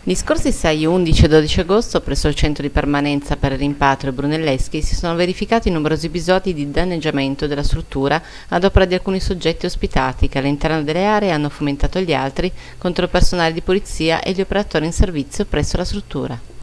Gli scorsi 6, 11 e 12 agosto presso il centro di permanenza per il rimpatrio Brunelleschi si sono verificati numerosi episodi di danneggiamento della struttura ad opera di alcuni soggetti ospitati che all'interno delle aree hanno fomentato gli altri contro il personale di polizia e gli operatori in servizio presso la struttura.